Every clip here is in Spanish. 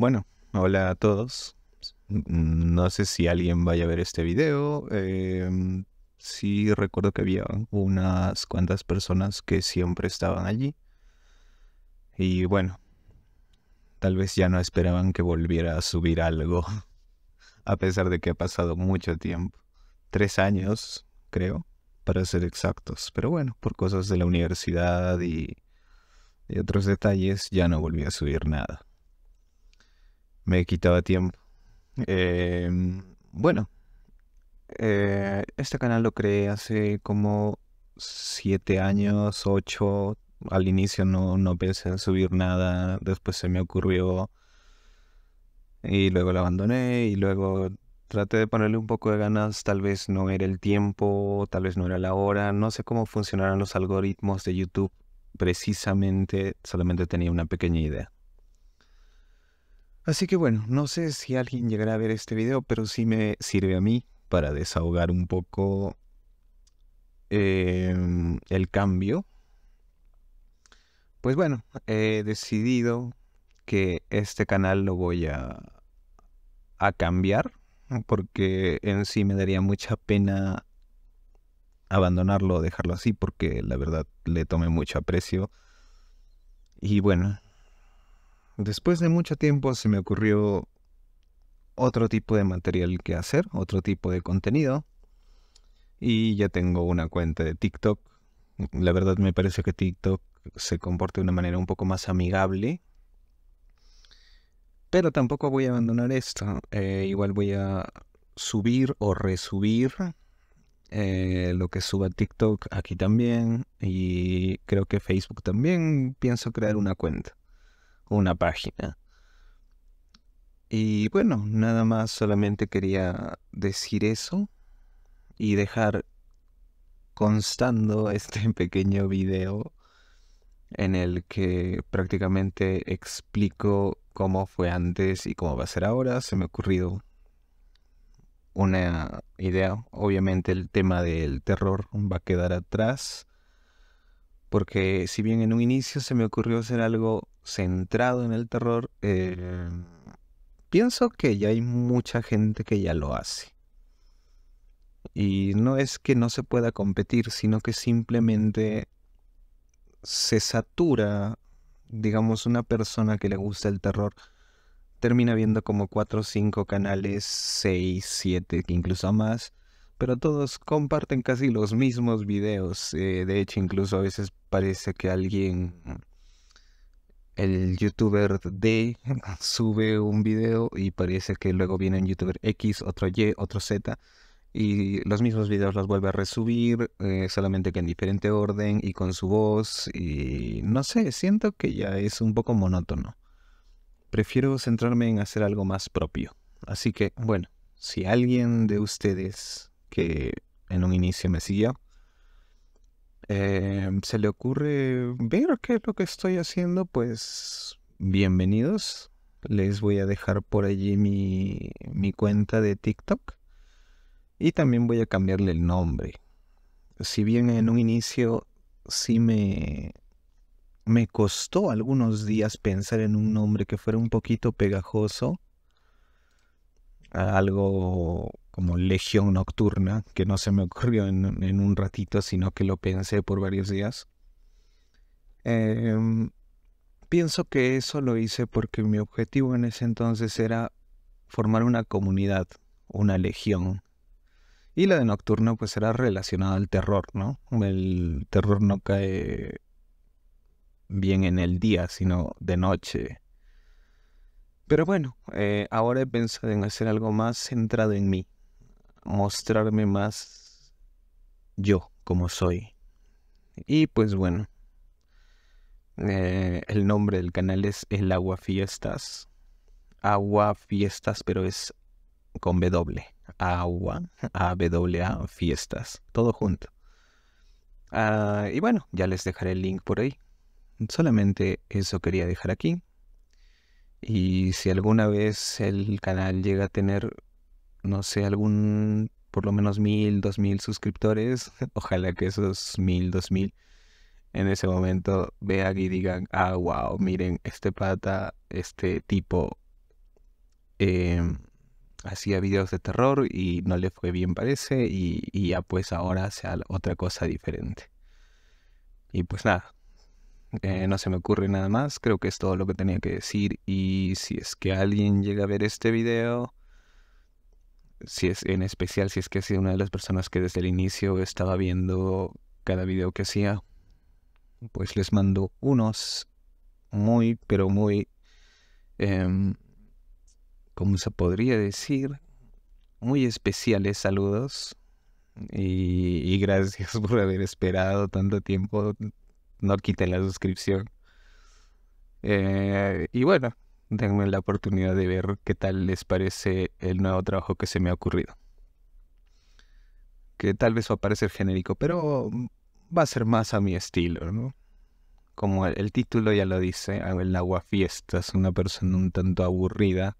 Bueno, hola a todos. Mm, no sé si alguien vaya a ver este video. Em, sí recuerdo que había unas cuantas personas que siempre estaban allí. Y bueno, tal vez ya no esperaban que volviera a subir algo, a pesar de que ha pasado mucho tiempo. Tres años, creo, para ser exactos. Pero bueno, por cosas de la universidad y otros detalles, ya no volví a subir nada me quitaba tiempo. Em, bueno, eh, este canal lo creé hace como siete años, ocho. Al inicio no, no pensé en subir nada, después se me ocurrió y luego lo abandoné y luego traté de ponerle un poco de ganas, tal vez no era el tiempo, tal vez no era la hora, no sé cómo funcionarán los algoritmos de YouTube precisamente, solamente tenía una pequeña idea. Así que bueno, no sé si alguien llegará a ver este video, pero sí me sirve a mí para desahogar un poco em, el cambio. Pues bueno, he decidido que este canal lo voy a, a cambiar porque en sí me daría mucha pena abandonarlo, o dejarlo así, porque la verdad le tomé mucho aprecio. Y bueno, Después de mucho tiempo se me ocurrió otro tipo de material que hacer, otro tipo de contenido. Y ya tengo una cuenta de TikTok. La verdad me parece que TikTok se comporta de una manera un poco más amigable. Pero tampoco voy a abandonar esto. Eh, igual voy a subir o resubir eh, lo que suba TikTok aquí también. Y creo que Facebook también pienso crear una cuenta una página. Y bueno, nada más solamente quería decir eso y dejar constando este pequeño video en el que prácticamente explico cómo fue antes y cómo va a ser ahora. Se me ha ocurrido una idea. Obviamente el tema del terror va a quedar atrás. Porque si bien en un inicio se me ocurrió hacer algo centrado en el terror, eh, pienso que ya hay mucha gente que ya lo hace. Y no es que no se pueda competir, sino que simplemente se satura, digamos, una persona que le gusta el terror, termina viendo como 4 o 5 canales, 6, 7, incluso más, pero todos comparten casi los mismos videos. Eh, de hecho, incluso a veces parece que alguien el youtuber D sube un video y parece que luego viene un youtuber X, otro Y, otro Z y los mismos videos los vuelve a resubir, eh, solamente que en diferente orden y con su voz y no sé, siento que ya es un poco monótono. Prefiero centrarme en hacer algo más propio. Así que, bueno, si alguien de ustedes que en un inicio me siguió, Em, se le ocurre ver qué es lo que estoy haciendo, pues bienvenidos. Les voy a dejar por allí mi, mi cuenta de TikTok. Y también voy a cambiarle el nombre. Si bien en un inicio sí me, me costó algunos días pensar en un nombre que fuera un poquito pegajoso, algo como Legión Nocturna, que no se me ocurrió en, un ratito, sino que lo pensé por varios días. Em, pienso que eso lo hice porque mi objetivo en ese entonces era formar una comunidad, una legión. Y la de Nocturno pues era relacionada al terror, ¿no? El terror no cae bien en el día, sino de noche. Pero bueno, eh, ahora he pensado en hacer algo más centrado en mí, mostrarme más yo como soy. Y pues bueno, eh, el nombre del canal es El Agua Fiestas. Agua Fiestas, pero es con W. Agua, A, W, A, Fiestas. Todo junto. Ah, y bueno, ya les dejaré el link por ahí. Solamente eso quería dejar aquí. Y si alguna vez el canal llega a tener no sé, algún, por lo menos mil, dos mil suscriptores, ojalá que esos mil, dos mil en ese momento vean y digan, ah, wow, miren, este pata, este tipo, em, hacía videos de terror y no le fue bien, parece, y, y ya pues ahora Sea otra cosa diferente. Y pues nada, eh, no se me ocurre nada más, creo que es todo lo que tenía que decir, y si es que alguien llega a ver este video si es, en especial si es que ha sido una de las personas que desde el inicio estaba viendo cada video que hacía, pues les mando unos muy, pero muy, como em, ¿cómo se podría decir? Muy especiales saludos y, gracias por haber esperado tanto tiempo. No quité la suscripción. Eh, y bueno, denme la oportunidad de ver qué tal les parece el nuevo trabajo que se me ha ocurrido. Que tal vez va a parecer genérico, pero mm, va a ser más a mi estilo, ¿no? Como el, título ya lo dice, ah, el agua fiestas, una persona un tanto aburrida,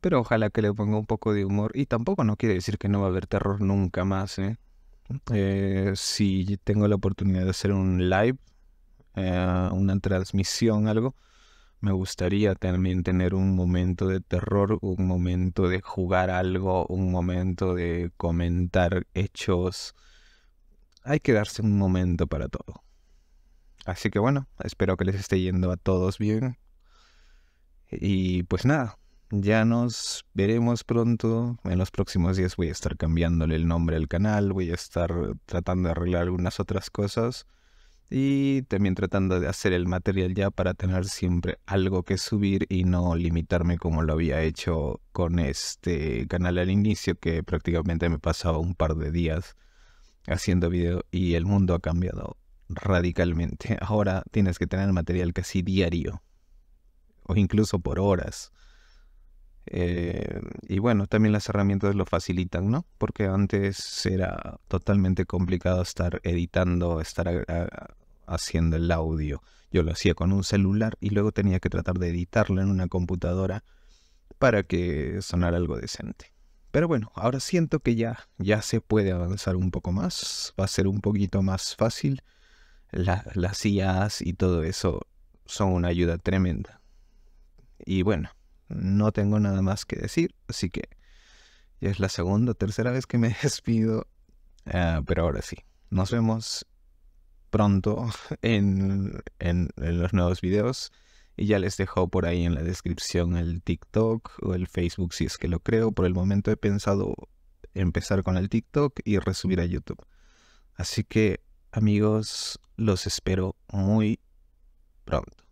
pero ojalá que le ponga un poco de humor. Y tampoco no quiere decir que no va a haber terror nunca más, ¿eh? eh si tengo la oportunidad de hacer un live, eh, una transmisión, algo, me gustaría también tener un momento de terror, un momento de jugar algo, un momento de comentar hechos. Hay que darse un momento para todo. Así que bueno, espero que les esté yendo a todos bien. Y pues nada, ya nos veremos pronto. En los próximos días voy a estar cambiándole el nombre al canal, voy a estar tratando de arreglar algunas otras cosas. Y también tratando de hacer el material ya para tener siempre algo que subir y no limitarme como lo había hecho con este canal al inicio, que prácticamente me pasaba un par de días haciendo video y el mundo ha cambiado radicalmente. Ahora tienes que tener material casi diario o incluso por horas. Eh, y bueno, también las herramientas lo facilitan, ¿no? Porque antes era totalmente complicado estar editando, estar haciendo el audio. Yo lo hacía con un celular y luego tenía que tratar de editarlo en una computadora para que sonara algo decente. Pero bueno, ahora siento que ya, ya se puede avanzar un poco más, va a ser un poquito más fácil. las IAs y todo eso son una ayuda tremenda. Y bueno, no tengo nada más que decir, así que ya es la segunda o tercera vez que me despido. Ah, pero ahora sí, nos vemos pronto en, en, los nuevos videos. Y ya les dejo por ahí en la descripción el TikTok o el Facebook si es que lo creo. Por el momento he pensado empezar con el TikTok y resubir a YouTube. Así que amigos, los espero muy pronto.